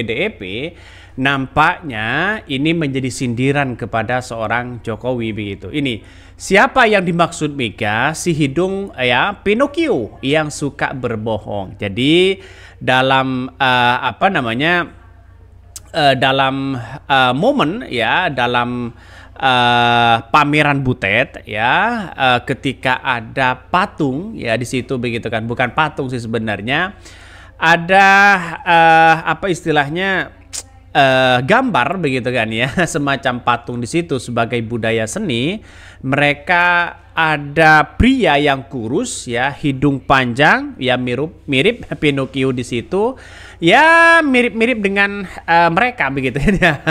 PDIP e nampaknya ini menjadi sindiran kepada seorang Jokowi begitu. Ini siapa yang dimaksud Mega? Si hidung eh, ya Pinocchio yang suka berbohong. Jadi dalam uh, apa namanya uh, dalam uh, momen ya dalam Uh, pameran butet ya uh, ketika ada patung ya di situ begitu kan bukan patung sih sebenarnya ada uh, apa istilahnya uh, gambar begitu kan ya semacam patung di situ sebagai budaya seni mereka ada pria yang kurus ya hidung panjang ya mirip mirip Pinocchio di situ ya mirip-mirip dengan uh, mereka begitu ya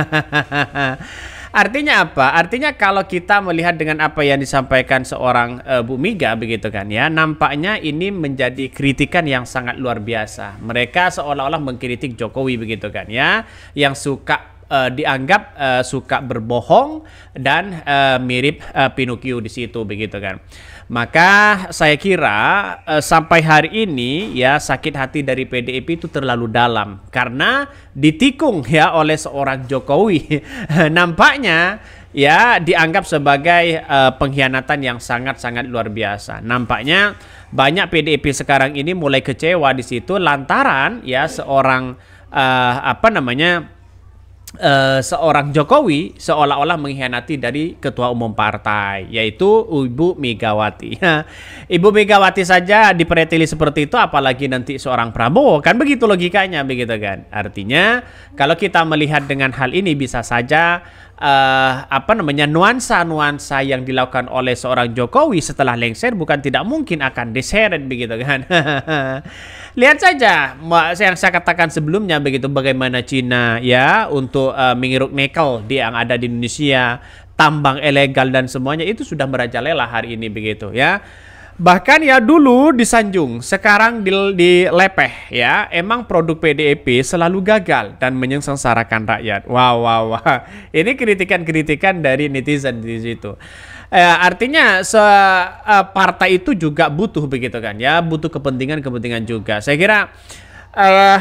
Artinya apa? Artinya kalau kita melihat dengan apa yang disampaikan seorang uh, Bu Mega begitu kan ya, nampaknya ini menjadi kritikan yang sangat luar biasa. Mereka seolah-olah mengkritik Jokowi begitu kan ya, yang suka uh, dianggap uh, suka berbohong dan uh, mirip uh, Pinocchio di situ begitu kan. Maka saya kira eh, sampai hari ini ya sakit hati dari PDIP itu terlalu dalam karena ditikung ya oleh seorang Jokowi. Nampaknya ya dianggap sebagai eh, pengkhianatan yang sangat-sangat luar biasa. Nampaknya banyak PDIP sekarang ini mulai kecewa di situ lantaran ya seorang eh, apa namanya uh, seorang Jokowi seolah-olah mengkhianati dari ketua umum partai yaitu Ibu Megawati. Ya, Ibu Megawati saja diperetili seperti itu apalagi nanti seorang Prabowo kan begitu logikanya begitu kan. Artinya kalau kita melihat dengan hal ini bisa saja uh, apa namanya nuansa-nuansa yang dilakukan oleh seorang Jokowi setelah lengser bukan tidak mungkin akan diseret begitu kan. Lihat saja yang saya katakan sebelumnya begitu bagaimana Cina ya untuk uh, eh, mengiruk nikel di yang ada di Indonesia, tambang ilegal dan semuanya itu sudah merajalela hari ini begitu ya. Bahkan ya dulu disanjung, sekarang di Lepeh ya. Emang produk PDIP e selalu gagal dan menyengsarakan rakyat. Wow, wow, wow. Ini kritikan-kritikan dari netizen di situ. Eh, artinya se eh, partai itu juga butuh begitu kan ya, butuh kepentingan-kepentingan juga. Saya kira eh,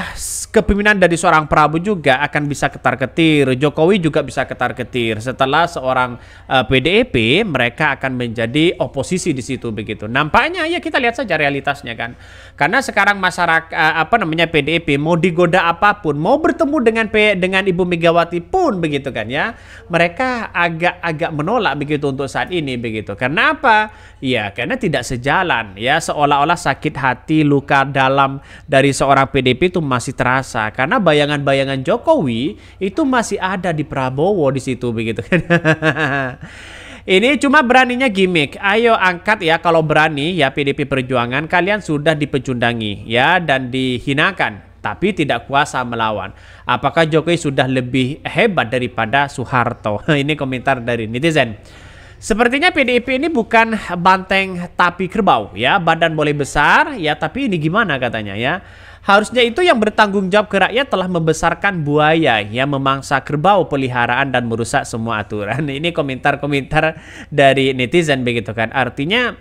kepemimpinan dari seorang Prabowo juga akan bisa ketar-ketir. Jokowi juga bisa ketar-ketir. Setelah seorang uh, eh, PDIP, e mereka akan menjadi oposisi di situ begitu. Nampaknya ya kita lihat saja realitasnya kan. Karena sekarang masyarakat uh, apa namanya PDIP e mau digoda apapun, mau bertemu dengan P, dengan Ibu Megawati pun begitu kan ya. Mereka agak-agak menolak begitu untuk saat ini begitu. Karena apa? Ya, karena tidak sejalan ya seolah-olah sakit hati, luka dalam dari seorang PDIP e itu masih terasa terasa karena bayangan-bayangan Jokowi itu masih ada di Prabowo di situ begitu kan. Ini cuma beraninya gimmick. Ayo angkat ya kalau berani ya PDP Perjuangan kalian sudah dipecundangi ya dan dihinakan tapi tidak kuasa melawan. Apakah Jokowi sudah lebih hebat daripada Soeharto? Ini komentar dari netizen. Sepertinya PDIP ini bukan banteng tapi kerbau ya, badan boleh besar ya tapi ini gimana katanya ya. Harusnya itu yang bertanggung jawab ke rakyat telah membesarkan buaya yang memangsa kerbau peliharaan dan merusak semua aturan. Ini komentar-komentar dari netizen begitu kan. Artinya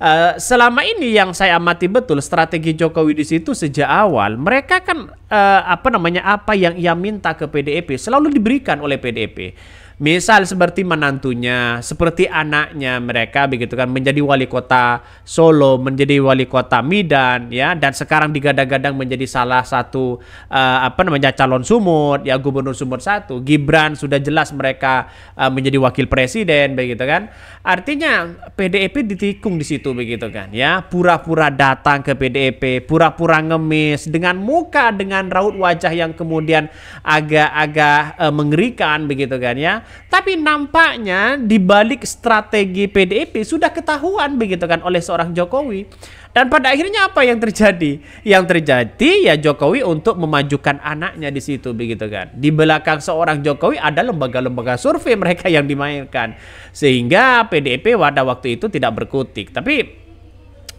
Uh, selama ini yang saya amati betul strategi Jokowi di situ sejak awal mereka kan uh, apa namanya apa yang ia minta ke PDIP selalu diberikan oleh PDIP Misal seperti menantunya, seperti anaknya mereka begitu kan menjadi wali kota Solo, menjadi wali kota Medan ya dan sekarang digadang-gadang menjadi salah satu uh, apa namanya calon Sumut ya gubernur Sumut satu. Gibran sudah jelas mereka uh, menjadi wakil presiden begitu kan. Artinya PDIP ditikung di situ begitu kan ya. Pura-pura datang ke PDIP, pura-pura ngemis dengan muka dengan raut wajah yang kemudian agak-agak uh, mengerikan begitu kan ya tapi nampaknya di balik strategi PDIP sudah ketahuan begitu kan oleh seorang Jokowi. Dan pada akhirnya apa yang terjadi? Yang terjadi ya Jokowi untuk memajukan anaknya di situ begitu kan. Di belakang seorang Jokowi ada lembaga-lembaga survei mereka yang dimainkan. Sehingga PDIP pada waktu itu tidak berkutik. Tapi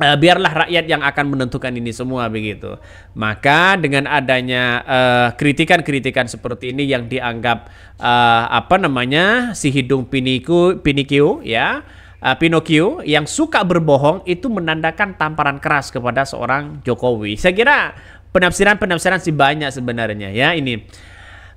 uh, biarlah rakyat yang akan menentukan ini semua begitu. Maka dengan adanya eh, kritikan-kritikan uh, seperti ini yang dianggap uh, apa namanya si hidung piniku pinikiu ya uh, Pinocchio yang suka berbohong itu menandakan tamparan keras kepada seorang Jokowi. Saya kira penafsiran-penafsiran sih banyak sebenarnya ya ini.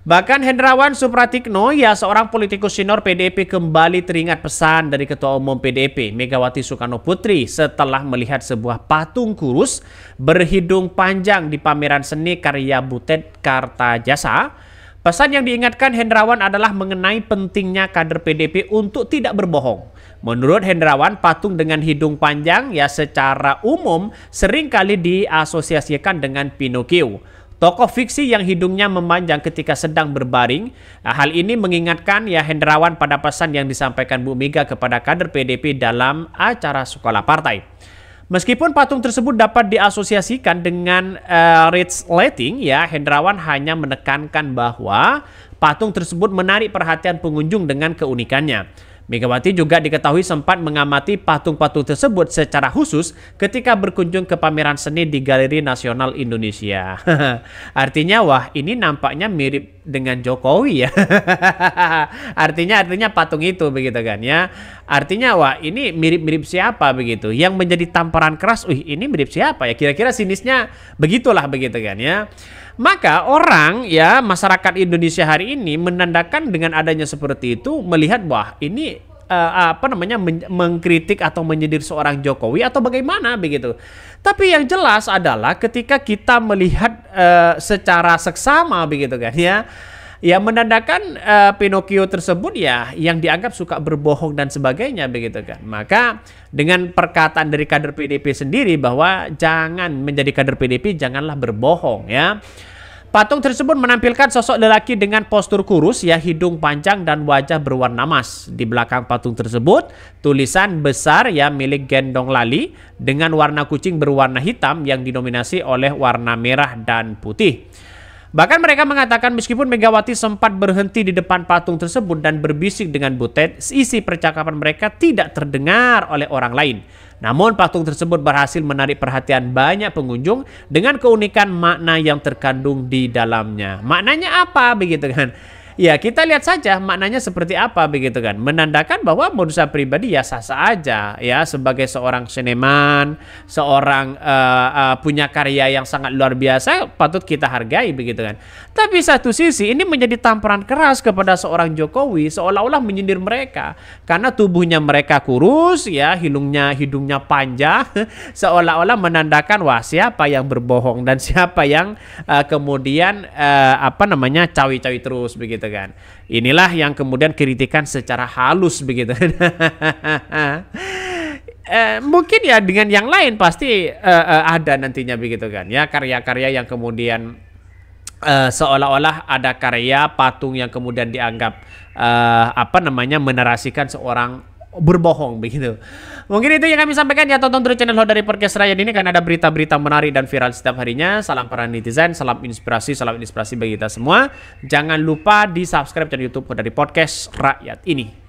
Bahkan Hendrawan Supratikno, ya seorang politikus senior PDIP kembali teringat pesan dari Ketua Umum PDIP Megawati Soekarno Putri setelah melihat sebuah patung kurus berhidung panjang di pameran seni karya Butet Kartajasa. Pesan yang diingatkan Hendrawan adalah mengenai pentingnya kader PDP untuk tidak berbohong. Menurut Hendrawan, patung dengan hidung panjang ya secara umum seringkali diasosiasikan dengan Pinocchio. Tokoh fiksi yang hidungnya memanjang ketika sedang berbaring. Nah, hal ini mengingatkan ya Hendrawan pada pesan yang disampaikan Bu Mega kepada kader PDP dalam acara sekolah partai. Meskipun patung tersebut dapat diasosiasikan dengan uh, eh, Ritz Lighting, ya Hendrawan hanya menekankan bahwa patung tersebut menarik perhatian pengunjung dengan keunikannya. Megawati juga diketahui sempat mengamati patung-patung tersebut secara khusus ketika berkunjung ke pameran seni di Galeri Nasional Indonesia. artinya wah ini nampaknya mirip dengan Jokowi ya. artinya artinya patung itu begitu kan ya. Artinya wah ini mirip-mirip siapa begitu. Yang menjadi tamparan keras, uh ini mirip siapa ya?" Kira-kira sinisnya begitulah begitu kan ya. Maka orang ya masyarakat Indonesia hari ini menandakan dengan adanya seperti itu melihat wah ini uh, apa namanya men mengkritik atau menyedir seorang Jokowi atau bagaimana begitu. Tapi yang jelas adalah ketika kita melihat uh, secara seksama begitu kan ya Ya menandakan uh, Pinocchio tersebut ya yang dianggap suka berbohong dan sebagainya begitu kan. Maka dengan perkataan dari kader PDP sendiri bahwa jangan menjadi kader PDP janganlah berbohong ya. Patung tersebut menampilkan sosok lelaki dengan postur kurus ya hidung panjang dan wajah berwarna emas. Di belakang patung tersebut tulisan besar ya milik Gendong Lali dengan warna kucing berwarna hitam yang dinominasi oleh warna merah dan putih. Bahkan mereka mengatakan meskipun Megawati sempat berhenti di depan patung tersebut dan berbisik dengan Butet, isi percakapan mereka tidak terdengar oleh orang lain. Namun patung tersebut berhasil menarik perhatian banyak pengunjung dengan keunikan makna yang terkandung di dalamnya. Maknanya apa begitu kan? Ya kita lihat saja maknanya seperti apa begitu kan. Menandakan bahwa bursa pribadi ya sah-sah aja ya sebagai seorang seniman, seorang uh, uh, punya karya yang sangat luar biasa patut kita hargai begitu kan. Tapi satu sisi ini menjadi tamparan keras kepada seorang Jokowi seolah-olah menyindir mereka karena tubuhnya mereka kurus ya, hidungnya hidungnya panjang seolah-olah menandakan wah siapa yang berbohong dan siapa yang uh, kemudian uh, apa namanya cawi-cawi terus begitu gitu kan. Inilah yang kemudian kritikan secara halus begitu. eh, mungkin ya dengan yang lain pasti eh, eh, ada nantinya begitu kan ya karya-karya yang kemudian eh, seolah-olah ada karya patung yang kemudian dianggap eh, apa namanya menarasikan seorang berbohong begitu. Mungkin itu yang kami sampaikan ya tonton terus channel dari Podcast Rakyat ini karena ada berita-berita menarik dan viral setiap harinya. Salam para netizen, salam inspirasi, salam inspirasi bagi kita semua. Jangan lupa di subscribe channel YouTube dari Podcast Rakyat ini.